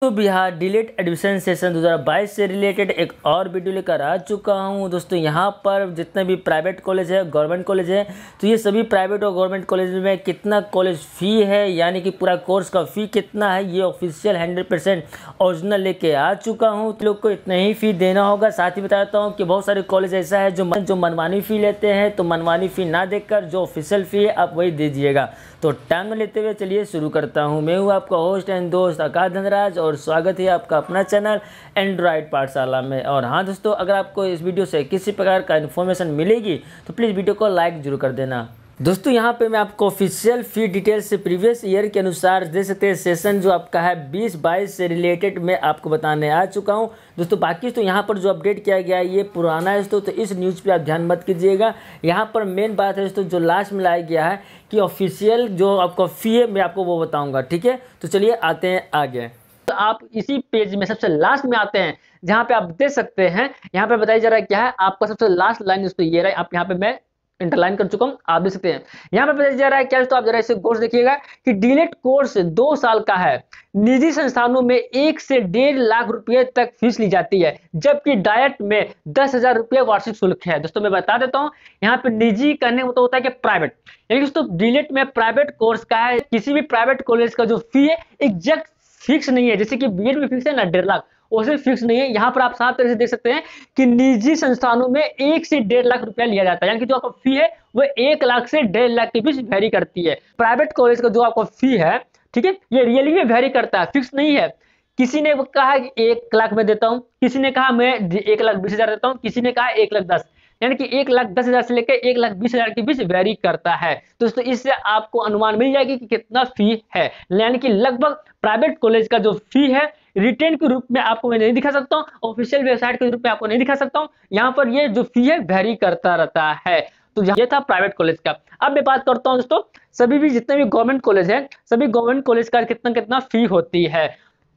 तो Bihar DElEd admission session 2022 से related एक और वीडियो लेकर आ चुका हूँ दोस्तों यहाँ पर जितने भी प्राइवेट कॉलेज है गवर्नमेंट कॉलेज है तो ये सभी प्राइवेट और गवर्नमेंट कॉलेज में कितना कॉलेज फ़ी है यानी कि पूरा कोर्स का फ़ी कितना है ये ऑफिशियल 100 परसेंट ओरिजिनल लेके आ चुका हूँ तो लोग को इतना ही फ़ी देना होगा साथ ही बताता हूँ कि बहुत सारे कॉलेज ऐसा है जो मन, जो मनमानी फ़ी लेते हैं तो मनमानी फ़ी ना देकर जो ऑफिशियल फ़ी है आप वही दीजिएगा तो टाइम लेते हुए चलिए शुरू करता हूँ मैं हूँ आपका होस्ट एंड दोस्त अकाश धनराज और स्वागत है आपका अपना चैनल एंड्रॉयड पाठशाला में और हाँ दोस्तों अगर आपको इस वीडियो से किसी प्रकार का इन्फॉर्मेशन मिलेगी तो प्लीज़ वीडियो को लाइक जरूर कर देना दोस्तों यहाँ पे मैं आपको ऑफिशियल फी डिटेल्स से प्रीवियस ईयर के अनुसार दे सकते हैं सेशन जो आपका है बीस बाईस से रिलेटेड मैं आपको बताने आ चुका हूँ दोस्तों बाकी तो यहाँ पर जो अपडेट किया गया है ये पुराना है दोस्तों तो इस न्यूज़ पे आप ध्यान मत कीजिएगा यहाँ पर मेन बात है दोस्तों जो लास्ट में लाया गया है कि ऑफिशियल जो आपका फ़ी है मैं आपको वो बताऊँगा ठीक है तो चलिए आते हैं आगे आप इसी पेज में सबसे लास्ट में आते हैं जहां पे आप देख सकते हैं यहाँ पे बताया जा रहा है क्या है आपका सबसे लास्ट लाइन दोस्तों ये रहा है आप यहाँ पे मैं इंटरलाइन कर चुका हूं आप देख सकते हैं यहाँ पे बताया जा रहा है क्या तो आप जरा इसे कोर्स देखिएगा कि डीलेट कोर्स दो साल का है निजी संस्थानों में एक से डेढ़ लाख रुपए तक फीस ली जाती है जबकि डायट में दस हजार रुपये वार्षिक शुल्क है दोस्तों मैं बता देता हूँ यहाँ पे निजी करने को तो होता है कि प्राइवेट यानी दोस्तों डिलेट में प्राइवेट कोर्स का है किसी भी प्राइवेट कॉलेज का जो फी है एग्जैक्ट फिक्स नहीं है जैसे कि बी में फिक्स है ना डेढ़ लाख वैसे फिक्स नहीं है यहाँ पर आप साफ तरह से देख सकते हैं कि निजी संस्थानों में एक से डेढ़ लाख रुपया लिया जाता है यानी कि जो आपका फी है वो एक लाख से डेढ़ लाख के बीच वेरी करती है प्राइवेट कॉलेज का जो आपका फी है ठीक है ये रियली में वेरी करता है फिक्स नहीं है किसी ने कहा कि एक लाख में देता हूँ किसी ने कहा मैं एक लाख बीस हजार देता हूँ किसी ने कहा एक लाख दस यानी कि एक लाख दस हजार से लेकर एक लाख बीस हजार के बीच वेरी करता है दोस्तों इससे आपको अनुमान मिल जाएगी कि कितना फी है यानी कि लगभग प्राइवेट कॉलेज का जो फी है रिटर्न के रूप में आपको मैं नहीं दिखा सकता हूँ ऑफिशियल वेबसाइट के रूप में आपको नहीं दिखा सकता हूँ यहाँ पर ये जो फी है वेरी करता रहता है तो ये था प्राइवेट कॉलेज का अब मैं बात करता हूँ दोस्तों सभी भी जितने भी गवर्नमेंट कॉलेज है सभी गवर्नमेंट कॉलेज का कितना कितना फी होती है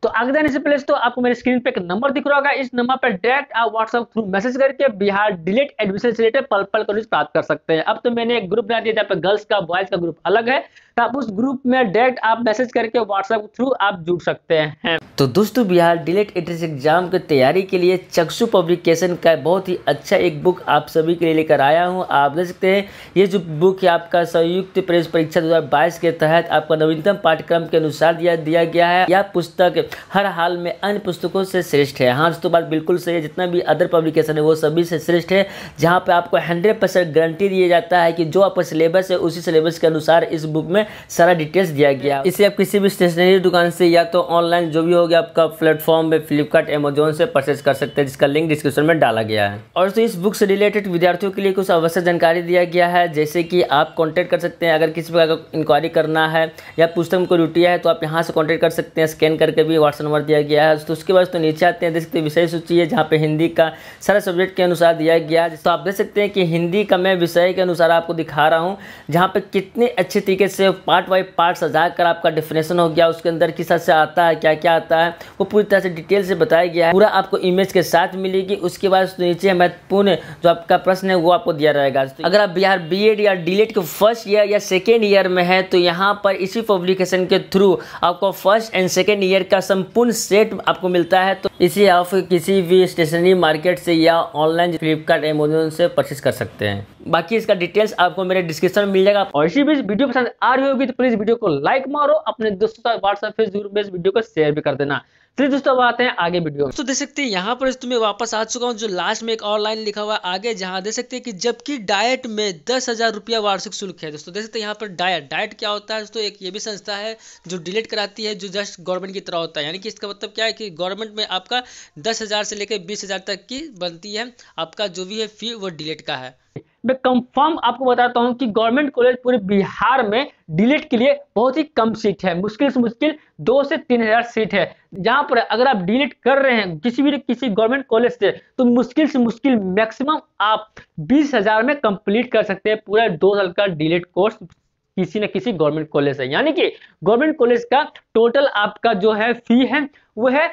तो आगे जाने से पहले तो आपको मेरे स्क्रीन पे एक नंबर दिख रहा होगा इस नंबर पर डायरेक्ट आप व्हाट्सएप थ्रू मैसेज करके बिहार डिलेट एडमिशन से रिलेटेड पल पल कॉलेज प्राप्त कर सकते हैं अब तो मैंने एक ग्रुप बना दिया जहाँ पर गर्ल्स का बॉयज का ग्रुप अलग है तो आप उस ग्रुप में डायरेक्ट आप मैसेज करके व्हाट्सएप थ्रू आप जुड़ सकते हैं तो दोस्तों बिहार डिलेट एंट्रेंस एग्जाम की तैयारी के लिए चक्षु पब्लिकेशन का बहुत ही अच्छा एक बुक आप सभी के लिए लेकर आया हूं आप देख सकते हैं ये जो बुक है आपका संयुक्त प्रेस परीक्षा दो के तहत आपका नवीनतम पाठ्यक्रम के अनुसार दिया दिया गया है यह पुस्तक हर हाल में अन्य पुस्तकों से श्रेष्ठ है हाँ दोस्तों बात बिल्कुल सही है जितना भी अदर पब्लिकेशन है वो सभी से श्रेष्ठ है जहाँ पर आपको हंड्रेड परसेंट गारंटी दिया जाता है कि जो आपका सिलेबस है उसी सिलेबस के अनुसार इस बुक में सारा डिटेल्स दिया गया इसे आप किसी भी स्टेशनरी दुकान से या तो ऑनलाइन जो भी हो लोग आपका प्लेटफॉर्म पे फ्लिपकार्ट एमेजोन से परचेज कर सकते हैं जिसका लिंक डिस्क्रिप्शन में डाला गया है और तो इस बुक से रिलेटेड विद्यार्थियों के लिए कुछ आवश्यक जानकारी दिया गया है जैसे कि आप कॉन्टैक्ट कर सकते हैं अगर किसी प्रकार का इंक्वायरी करना है या पुस्तक को कोई है तो आप यहाँ से कॉन्टैक्ट कर सकते हैं स्कैन करके भी व्हाट्सअप नंबर दिया गया है तो उसके बाद तो नीचे आते हैं देख सकते विषय सूची है जहाँ पर हिंदी का सारा सब्जेक्ट के अनुसार दिया गया है तो आप देख सकते हैं कि हिंदी का मैं विषय के अनुसार आपको दिखा रहा हूँ जहाँ पर कितने अच्छे तरीके से पार्ट बाई पार्ट सजा आपका डिफिनेशन हो गया उसके अंदर किस से आता है क्या क्या आता है होता है वो पूरी तरह से डिटेल से बताया गया है पूरा आपको इमेज के साथ मिलेगी उसके बाद नीचे महत्वपूर्ण जो आपका प्रश्न है वो आपको दिया रहेगा तो अगर आप बिहार बी या डी e के फर्स्ट ईयर या सेकेंड ईयर में है तो यहाँ पर इसी पब्लिकेशन के थ्रू आपको फर्स्ट एंड सेकेंड ईयर का संपूर्ण सेट आपको मिलता है तो इसी आप किसी भी स्टेशनरी मार्केट से या ऑनलाइन फ्लिपकार्ट एमेजोन से परचेज कर सकते हैं बाकी इसका डिटेल्स आपको मेरे डिस्क्रिप्शन में मिल जाएगा और इसी बीच वीडियो पसंद आ रही होगी तो प्लीज वीडियो को लाइक मारो अपने दोस्तों का व्हाट्सएप फेसबुक पे इस वीडियो को शेयर भी कर देना फिर दोस्तों अब आते हैं आगे वीडियो तो देख सकते हैं यहाँ पर तुम्हें वापस आ चुका हूँ जो लास्ट में एक और लाइन लिखा हुआ है आगे जहाँ देख सकते हैं कि जबकि डाइट में दस हजार रुपया वार्षिक शुल्क है दोस्तों देख सकते हैं यहाँ पर डाइट डाइट क्या होता है दोस्तों एक ये भी संस्था है जो डिलीट कराती है जो जस्ट गवर्नमेंट की तरह होता है यानी कि इसका मतलब क्या है कि गवर्नमेंट में आपका दस से लेकर बीस तक की बनती है आपका जो भी है फी वो डिलीट का है मैं कंफर्म आपको बताता हूँ कि गवर्नमेंट कॉलेज पूरे बिहार में डिलीट के लिए बहुत ही कम सीट है मुश्किल से मुश्किल दो से तीन हजार सीट है जहां पर अगर आप डिलीट कर रहे हैं किसी भी किसी गवर्नमेंट कॉलेज से तो मुश्किल से मुश्किल मैक्सिमम आप बीस हजार में कंप्लीट कर सकते हैं पूरा दो साल का डिलीट कोर्स किसी न किसी गवर्नमेंट कॉलेज से यानी कि गवर्नमेंट कॉलेज का टोटल आपका जो है फी है वो है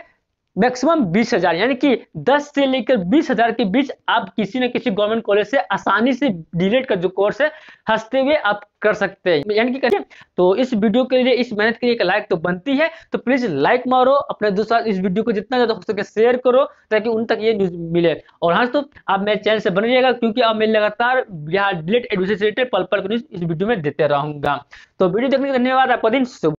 मैक्सिमम बीस हजार यानी कि दस से लेकर बीस हजार के बीच आप किसी न किसी गवर्नमेंट कॉलेज से आसानी से डीलेट का जो कोर्स है हंसते हुए आप कर सकते हैं यानी कि तो इस वीडियो के लिए इस मेहनत के लिए एक लाइक तो बनती है तो प्लीज लाइक मारो अपने दोस्तों इस वीडियो को जितना ज्यादा हो सके शेयर करो ताकि उन तक ये न्यूज मिले और हाँ तो आप मेरे चैनल से बने रहिएगा क्योंकि अब मैं लगातार बिहार डिलेट एडमिशन से रिलेटेड पल पल न्यूज इस वीडियो में देते रहूंगा तो वीडियो देखने के धन्यवाद आपका दिन